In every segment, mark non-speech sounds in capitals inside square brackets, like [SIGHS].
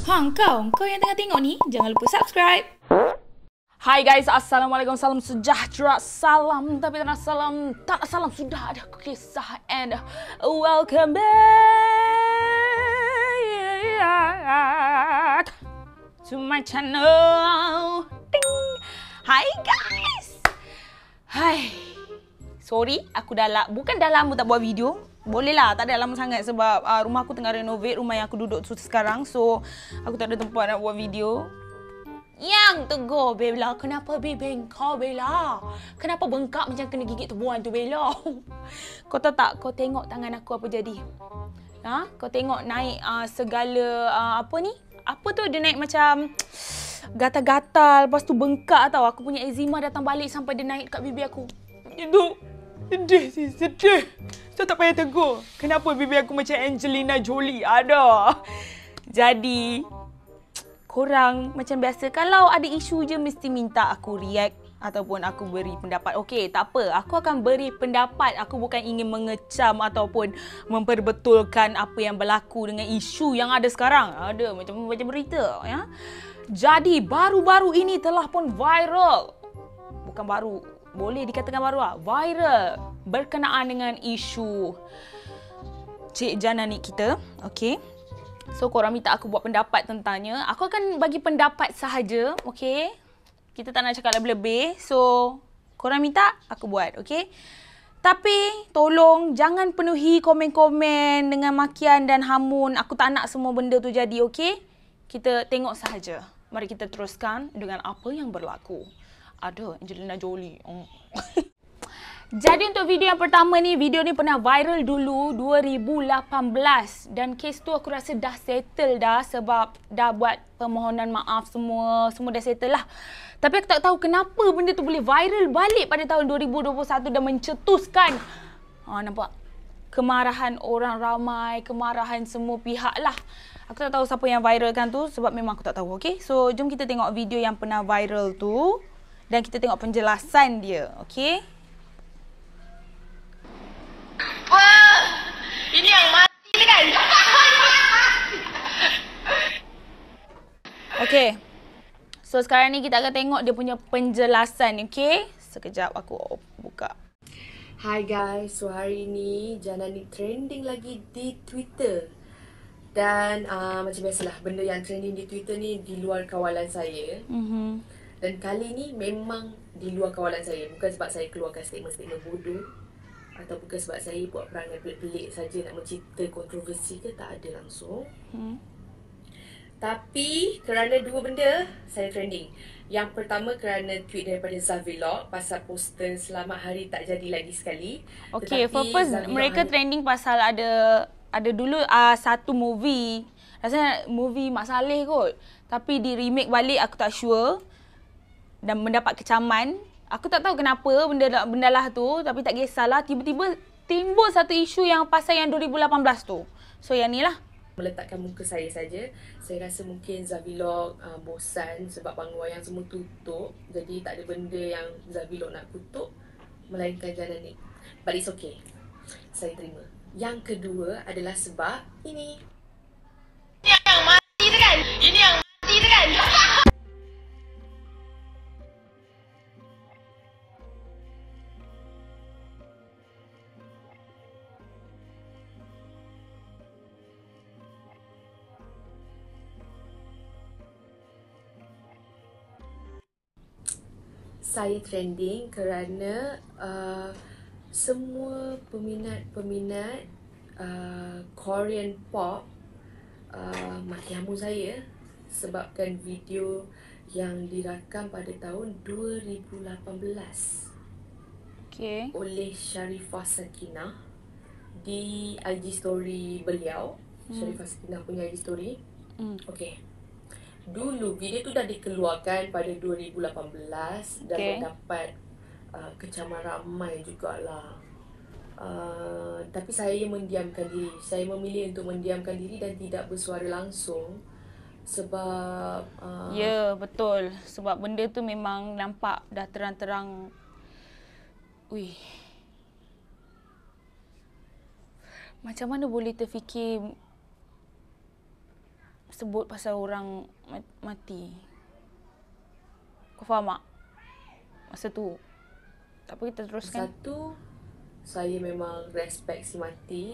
Ha kau, kau yang tengah tengok ni, jangan lupa subscribe. Hai guys, Assalamualaikum, salam sejahtera, salam tapi tak salam, tak salam, sudah ada kisah and welcome back to my channel. Ding. Hai guys. Hai. Sorry, aku dah lama, bukan dah lama tak buat video boleh lah tak ada lama sangat sebab uh, rumah aku tengah renovate rumah yang aku duduk tu sekarang so aku tak ada tempat nak buat video yang tegur Bella kenapa be bengkau Bella kenapa bengkak macam kena gigit tebuan tu Bella [LAUGHS] kau tahu tak kau tengok tangan aku apa jadi ha? kau tengok naik uh, segala uh, apa ni apa tu dia naik macam gatal-gatal lepas tu bengkak tau aku punya eczema datang balik sampai dia naik kat bibir aku duduk Sedih, sedih, sedih. Saya tak payah tegur. Kenapa bibi aku macam Angelina Jolie? Ada. Jadi, korang macam biasa. Kalau ada isu je, mesti minta aku react. Ataupun aku beri pendapat. Okey, tak apa. Aku akan beri pendapat. Aku bukan ingin mengecam ataupun memperbetulkan apa yang berlaku dengan isu yang ada sekarang. Ada macam macam berita. Ya? Jadi, baru-baru ini telah pun viral. Bukan baru boleh dikatakan baru lah, viral berkenaan dengan isu Cik Jana ni kita. Okay. So korang minta aku buat pendapat tentangnya. Aku akan bagi pendapat sahaja. Okay. Kita tak nak cakap lebih-lebih. So korang minta aku buat. Okay. Tapi tolong jangan penuhi komen-komen dengan makian dan hamun. Aku tak nak semua benda tu jadi. Okay. Kita tengok sahaja. Mari kita teruskan dengan apa yang berlaku ada Angelina Jolie. Um. [LAUGHS] Jadi untuk video yang pertama ni, video ni pernah viral dulu 2018 dan kes tu aku rasa dah settle dah sebab dah buat permohonan maaf semua, semua dah settle lah. Tapi aku tak tahu kenapa benda tu boleh viral balik pada tahun 2021 dan mencetuskan ha, nampak kemarahan orang ramai, kemarahan semua pihak lah. Aku tak tahu siapa yang viralkan tu sebab memang aku tak tahu, okay? So, jom kita tengok video yang pernah viral tu dan kita tengok penjelasan dia. Okey. Wah, ini yang mati ni kan? Okey. So sekarang ni kita akan tengok dia punya penjelasan, okey? Sekejap aku buka. Hi guys, so hari ini jangan ni trending lagi di Twitter. Dan uh, macam biasalah, benda yang trending di Twitter ni di luar kawalan saya. Mm -hmm. Dan kali ni memang di luar kawalan saya. Bukan sebab saya keluarkan statement-statement bodoh. Atau bukan sebab saya buat perangai pelik-pelik saja nak mencipta kontroversi ke tak ada langsung. Hmm. Tapi kerana dua benda saya trending. Yang pertama kerana tweet daripada Zavilog pasal poster selamat hari tak jadi lagi sekali. Okay, Tetapi, for Zavilog mereka hari... trending pasal ada ada dulu uh, satu movie. Rasanya movie Mak Saleh kot. Tapi di remake balik aku tak sure dan mendapat kecaman. Aku tak tahu kenapa benda benda lah tu tapi tak kisahlah tiba-tiba timbul satu isu yang pasal yang 2018 tu. So yang ni lah. Meletakkan muka saya saja. Saya rasa mungkin Zavilok uh, bosan sebab panggung wayang semua tutup. Jadi tak ada benda yang Zavilok nak kutuk melainkan jalan ni. But it's Saya terima. Yang kedua adalah sebab ini. saya trending kerana uh, semua peminat-peminat uh, Korean pop uh, maki hamun saya sebabkan video yang dirakam pada tahun 2018 okay. oleh Sharifah Sakinah di IG story beliau hmm. Sharifah Sakinah punya IG story hmm. okay dulu video tu dah dikeluarkan pada 2018 okay. dan dapat uh, kecaman ramai jugalah. Uh, tapi saya mendiamkan diri. Saya memilih untuk mendiamkan diri dan tidak bersuara langsung sebab uh, ya betul sebab benda tu memang nampak dah terang-terang. Wih Macam mana boleh terfikir sebut pasal orang mati. Kau faham tak? Masa tu. Tak apa kita teruskan. Satu, saya memang respect si mati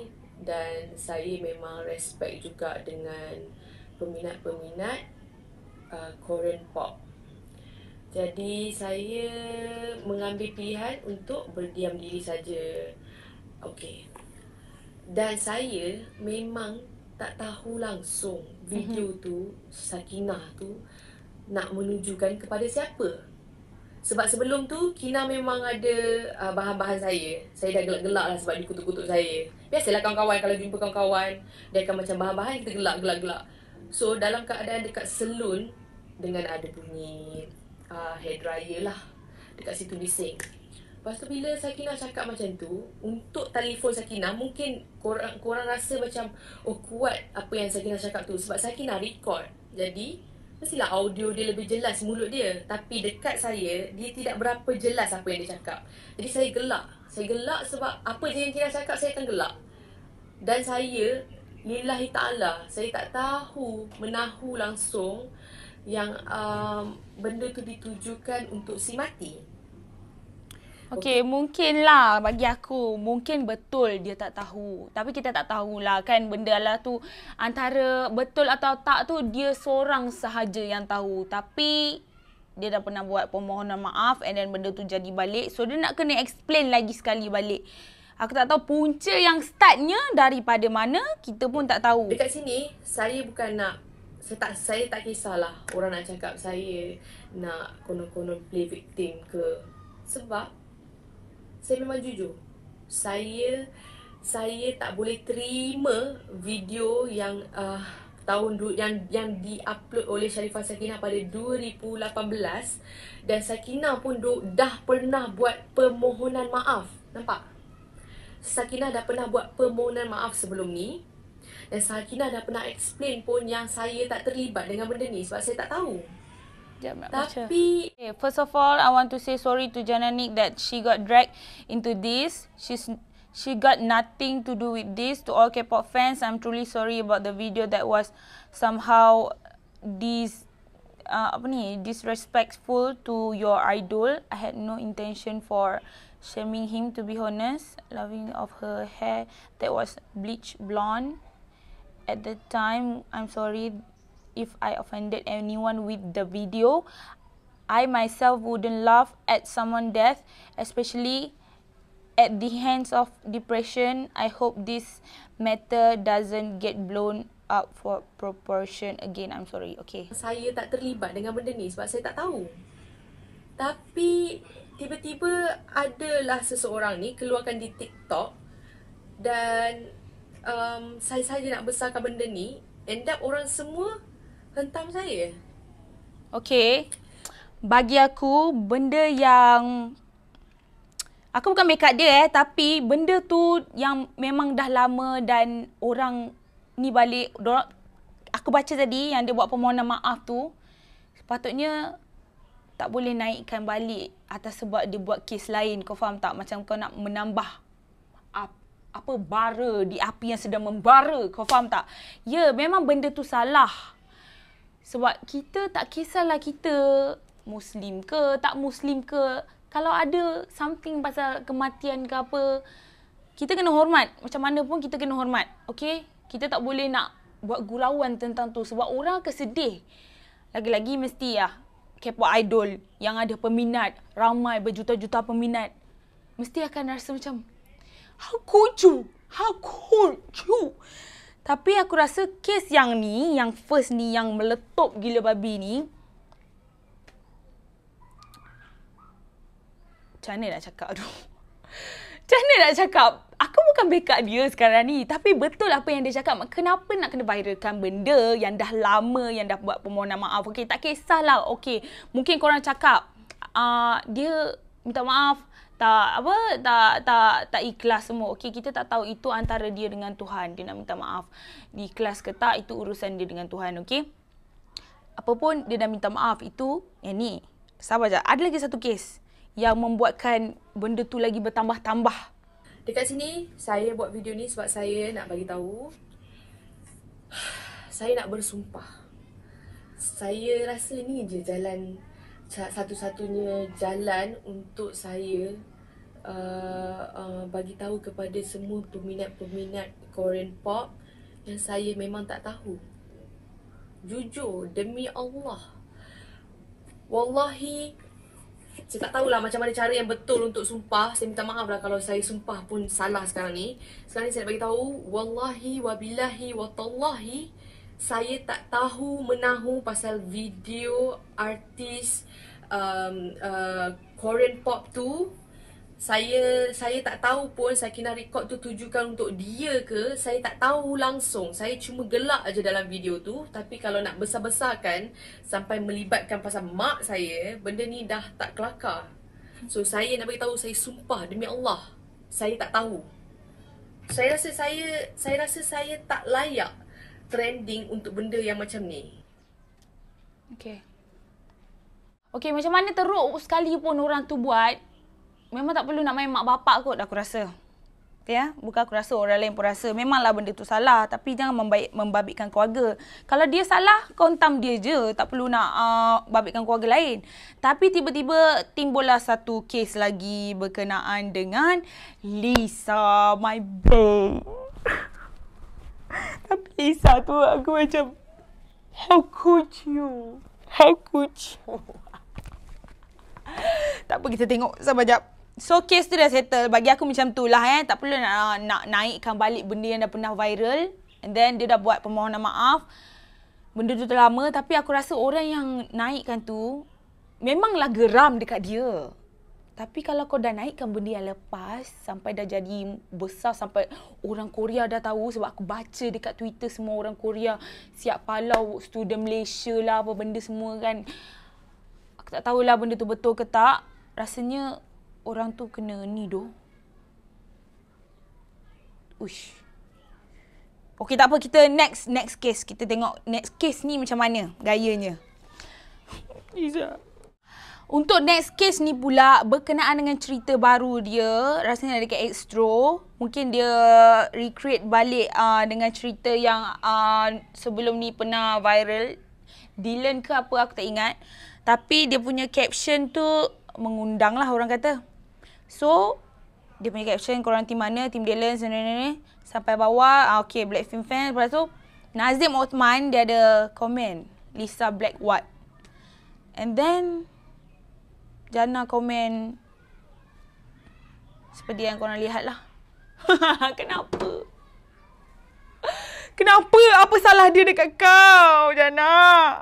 dan saya memang respect juga dengan peminat-peminat uh, Korean pop. Jadi saya mengambil pilihan untuk berdiam diri saja. Okey. Dan saya memang tak tahu langsung video mm-hmm. tu Sakinah tu nak menunjukkan kepada siapa. Sebab sebelum tu Kina memang ada uh, bahan-bahan saya. Saya dah gelak-gelak lah sebab dikutuk-kutuk saya. Biasalah kawan-kawan kalau jumpa kawan-kawan dia akan macam bahan-bahan kita gelak-gelak-gelak. So dalam keadaan dekat salon dengan ada bunyi uh, hair dryer lah dekat situ bising. Lepas tu bila Sakina cakap macam tu, untuk telefon Sakina mungkin korang korang rasa macam oh kuat apa yang Sakina cakap tu sebab Sakina record. Jadi mestilah audio dia lebih jelas mulut dia. Tapi dekat saya dia tidak berapa jelas apa yang dia cakap. Jadi saya gelak. Saya gelak sebab apa yang dia cakap saya akan gelak. Dan saya lillahi taala saya tak tahu menahu langsung yang um, benda tu ditujukan untuk si mati. Okey, okay. mungkin bagi aku Mungkin betul dia tak tahu Tapi kita tak tahulah kan benda lah tu Antara betul atau tak tu Dia seorang sahaja yang tahu Tapi dia dah pernah buat permohonan maaf And then benda tu jadi balik So dia nak kena explain lagi sekali balik Aku tak tahu punca yang startnya daripada mana Kita pun tak tahu Dekat sini saya bukan nak saya tak, saya tak kisahlah orang nak cakap saya nak konon-konon play victim ke. Sebab saya memang jujur. Saya saya tak boleh terima video yang uh, tahun du- yang yang diupload oleh Sharifah Sakinah pada 2018 dan Sakinah pun du- dah pernah buat permohonan maaf. Nampak? Sakinah dah pernah buat permohonan maaf sebelum ni dan Sakinah dah pernah explain pun yang saya tak terlibat dengan benda ni sebab saya tak tahu. Jom nak baca. Tapi... Okay, first of all, I want to say sorry to Jananik that she got dragged into this. She's She got nothing to do with this. To all K-pop fans, I'm truly sorry about the video that was somehow this uh, apa ni disrespectful to your idol. I had no intention for shaming him. To be honest, loving of her hair that was bleach blonde at the time. I'm sorry if I offended anyone with the video. I myself wouldn't laugh at someone's death, especially at the hands of depression. I hope this matter doesn't get blown up for proportion again. I'm sorry. Okay. Saya tak terlibat dengan benda ni sebab saya tak tahu. Tapi tiba-tiba adalah seseorang ni keluarkan di TikTok dan um, saya saja nak besarkan benda ni. End up orang semua Hentam saya? Okay. Bagi aku, benda yang... Aku bukan make up dia eh, tapi benda tu yang memang dah lama dan orang ni balik, dorang, aku baca tadi yang dia buat permohonan maaf tu, sepatutnya tak boleh naikkan balik atas sebab dia buat kes lain. Kau faham tak? Macam kau nak menambah apa bara di api yang sedang membara. Kau faham tak? Ya, memang benda tu salah. Sebab kita tak kisahlah kita Muslim ke, tak Muslim ke. Kalau ada something pasal kematian ke apa, kita kena hormat. Macam mana pun kita kena hormat. Okay? Kita tak boleh nak buat gurauan tentang tu. Sebab orang akan sedih. Lagi-lagi mesti lah k idol yang ada peminat. Ramai berjuta-juta peminat. Mesti akan rasa macam, How could you? How could you? Tapi aku rasa kes yang ni, yang first ni, yang meletup gila babi ni. Macam mana nak cakap? Aduh. [LAUGHS] Macam mana nak cakap? Aku bukan backup dia sekarang ni. Tapi betul apa yang dia cakap. Kenapa nak kena viralkan benda yang dah lama yang dah buat permohonan maaf. Okey, tak kisahlah. Okey, mungkin korang cakap. Uh, dia minta maaf tak apa tak tak tak ikhlas semua okey kita tak tahu itu antara dia dengan Tuhan dia nak minta maaf di ikhlas ke tak itu urusan dia dengan Tuhan okey apa pun dia dah minta maaf itu yang eh, ni sabar je ada lagi satu kes yang membuatkan benda tu lagi bertambah-tambah dekat sini saya buat video ni sebab saya nak bagi tahu [SIGHS] saya nak bersumpah saya rasa ni je jalan satu-satunya jalan untuk saya uh, uh, bagi tahu kepada semua peminat-peminat Korean pop yang saya memang tak tahu. Jujur demi Allah. Wallahi saya tak tahulah macam mana cara yang betul untuk sumpah. Saya minta maaf lah kalau saya sumpah pun salah sekarang ni. Sekarang ni saya nak bagi tahu wallahi wabillahi watallahi saya tak tahu menahu pasal video artis um, uh, Korean pop tu saya saya tak tahu pun Sakina record tu tujukan untuk dia ke Saya tak tahu langsung Saya cuma gelak aja dalam video tu Tapi kalau nak besar-besarkan Sampai melibatkan pasal mak saya Benda ni dah tak kelakar So saya nak beritahu saya sumpah demi Allah Saya tak tahu Saya rasa saya Saya rasa saya tak layak trending untuk benda yang macam ni. Okay. Okay, macam mana teruk sekali pun orang tu buat, memang tak perlu nak main mak bapak kot aku rasa. Ya, bukan aku rasa orang lain pun rasa. Memanglah benda tu salah tapi jangan membaik, membabitkan keluarga. Kalau dia salah, kontam dia je. Tak perlu nak uh, babitkan keluarga lain. Tapi tiba-tiba timbullah satu kes lagi berkenaan dengan Lisa, my babe. Tapi Lisa tu aku macam How could you? How could you? [LAUGHS] tak apa kita tengok sama jap. So case tu dah settle. Bagi aku macam tu lah eh. Tak perlu nak, nak naikkan balik benda yang dah pernah viral. And then dia dah buat permohonan maaf. Benda tu dah Tapi aku rasa orang yang naikkan tu. Memanglah geram dekat dia. Tapi kalau kau dah naikkan benda yang lepas sampai dah jadi besar sampai orang Korea dah tahu sebab aku baca dekat Twitter semua orang Korea siap palau student Malaysia lah apa benda semua kan. Aku tak tahulah benda tu betul ke tak. Rasanya orang tu kena ni doh. Ush. Okey tak apa kita next next case kita tengok next case ni macam mana gayanya. Izzah. Untuk next case ni pula berkenaan dengan cerita baru dia rasanya dekat Extro mungkin dia recreate balik uh, dengan cerita yang uh, sebelum ni pernah viral Dylan ke apa aku tak ingat tapi dia punya caption tu mengundang lah orang kata. So dia punya caption korang tim mana tim Dylan sebenarnya sampai bawah ah, uh, okay Black Film fans lepas tu Nazim Othman dia ada komen Lisa Black what and then Jana komen seperti yang kau lihat lah. [LAUGHS] Kenapa? Kenapa? Apa salah dia dekat kau, Jana?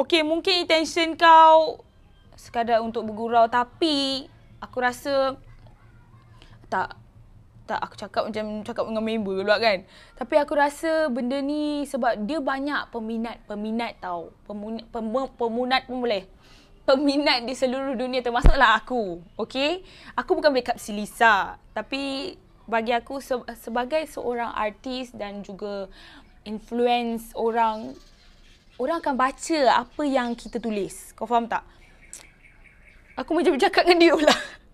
Okey, mungkin intention kau sekadar untuk bergurau tapi aku rasa tak tak aku cakap macam cakap dengan member pula kan. Tapi aku rasa benda ni sebab dia banyak peminat-peminat tau. Pemunat, pemunat pun boleh peminat di seluruh dunia termasuklah aku. Okay? Aku bukan backup si Lisa. Tapi bagi aku se- sebagai seorang artis dan juga influence orang. Orang akan baca apa yang kita tulis. Kau faham tak? Aku macam bercakap dengan dia pula. [LAUGHS]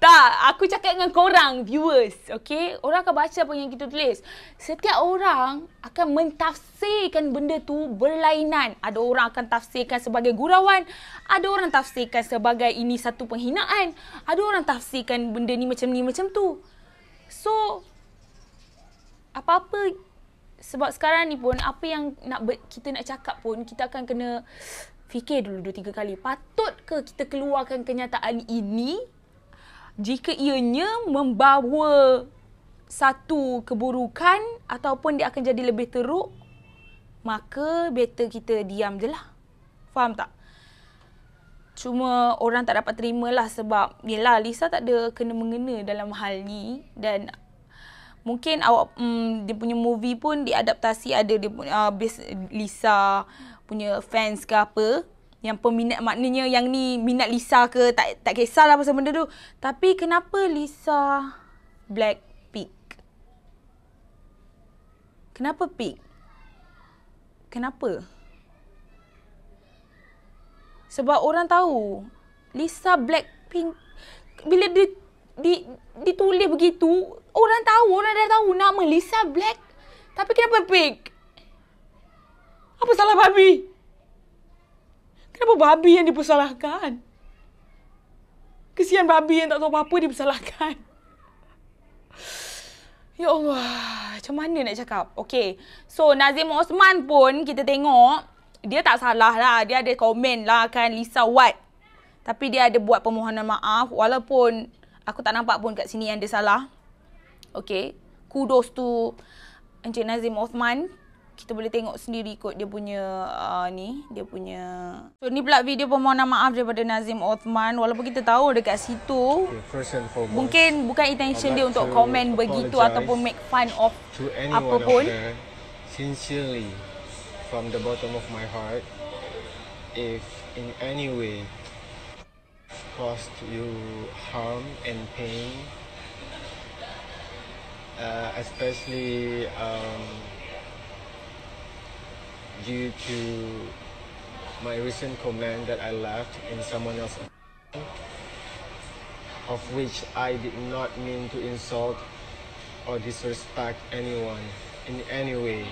Tak, aku cakap dengan korang, viewers. Okay? Orang akan baca apa yang kita tulis. Setiap orang akan mentafsirkan benda tu berlainan. Ada orang akan tafsirkan sebagai gurauan. Ada orang tafsirkan sebagai ini satu penghinaan. Ada orang tafsirkan benda ni macam ni, macam tu. So, apa-apa sebab sekarang ni pun apa yang nak kita nak cakap pun kita akan kena fikir dulu dua tiga kali patut ke kita keluarkan kenyataan ini jika ianya membawa satu keburukan ataupun dia akan jadi lebih teruk, maka better kita diam je lah. Faham tak? Cuma orang tak dapat terima lah sebab yelah Lisa tak ada kena-mengena dalam hal ni dan mungkin awak mm, dia punya movie pun diadaptasi ada dia uh, Lisa punya fans ke apa yang peminat maknanya yang ni minat Lisa ke tak tak kisahlah pasal benda tu. Tapi kenapa Lisa black pink? Kenapa pink? Kenapa? Sebab orang tahu Lisa black pink bila di, di ditulis begitu orang tahu orang dah tahu nama Lisa black tapi kenapa pink? Apa salah babi? Kenapa babi yang dipersalahkan? Kesian babi yang tak tahu apa-apa dipersalahkan. Ya Allah, macam mana nak cakap? Okay, so Nazim Osman pun kita tengok, dia tak salah lah. Dia ada komen lah kan, Lisa what? Tapi dia ada buat permohonan maaf walaupun aku tak nampak pun kat sini yang dia salah. Okay, kudos tu Encik Nazim Osman kita boleh tengok sendiri kot dia punya uh, ni dia punya so ni pula video permohonan maaf daripada Nazim Othman walaupun kita tahu dekat situ okay, foremost, mungkin bukan intention like dia untuk komen begitu ataupun make fun of apa pun sincerely from the bottom of my heart if in any way caused you harm and pain uh, especially um, due to my recent comment that I left in someone else's of which I did not mean to insult or disrespect anyone in any way.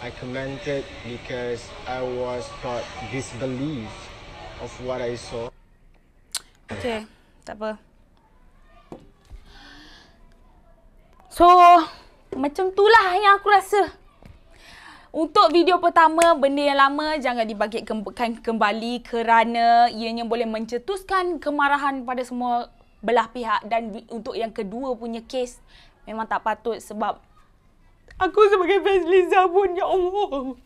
I commented because I was taught disbelief of what I saw. Okay, tak apa. So, macam tu lah yang aku rasa. Untuk video pertama, benda yang lama jangan dibangkitkan kembali kerana ianya boleh mencetuskan kemarahan pada semua belah pihak dan untuk yang kedua punya kes memang tak patut sebab aku sebagai fans Liza pun ya Allah.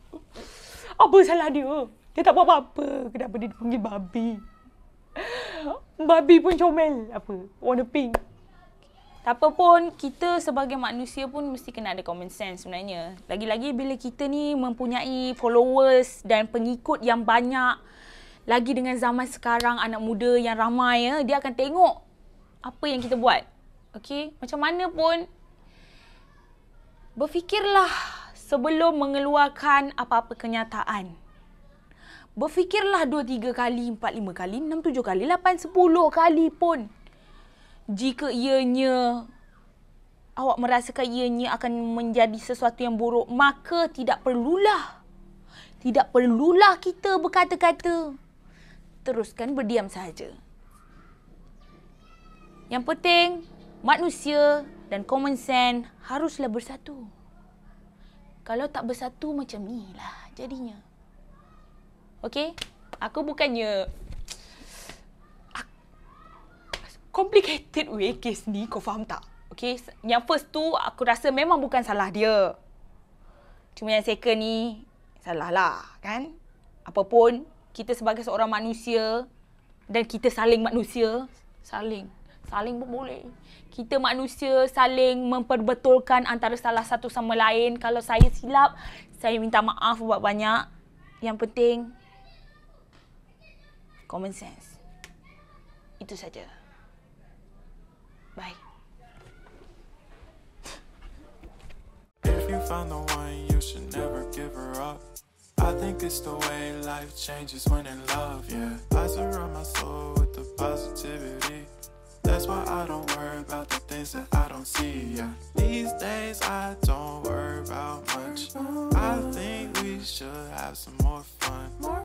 Apa salah dia? Dia tak buat apa-apa. Kenapa dia panggil babi? Babi pun comel. Apa? Warna pink tak apa pun kita sebagai manusia pun mesti kena ada common sense sebenarnya. Lagi-lagi bila kita ni mempunyai followers dan pengikut yang banyak lagi dengan zaman sekarang anak muda yang ramai ya, dia akan tengok apa yang kita buat. Okay, macam mana pun berfikirlah sebelum mengeluarkan apa-apa kenyataan. Berfikirlah dua tiga kali, empat lima kali, enam tujuh kali, lapan sepuluh kali pun jika ianya awak merasakan ianya akan menjadi sesuatu yang buruk, maka tidak perlulah. Tidak perlulah kita berkata-kata. Teruskan berdiam sahaja. Yang penting, manusia dan common sense haruslah bersatu. Kalau tak bersatu macam ni lah jadinya. Okey? Aku bukannya complicated way kes ni kau faham tak? Okay, yang first tu aku rasa memang bukan salah dia. Cuma yang second ni salah lah kan? Apapun kita sebagai seorang manusia dan kita saling manusia, saling. Saling pun boleh. Kita manusia saling memperbetulkan antara salah satu sama lain. Kalau saya silap, saya minta maaf buat banyak. Yang penting, common sense. Itu saja. Bye. If you find the one, you should never give her up. I think it's the way life changes when in love, yeah. I surround my soul with the positivity. That's why I don't worry about the things that I don't see, yeah. These days I don't worry about much. I think we should have some more fun.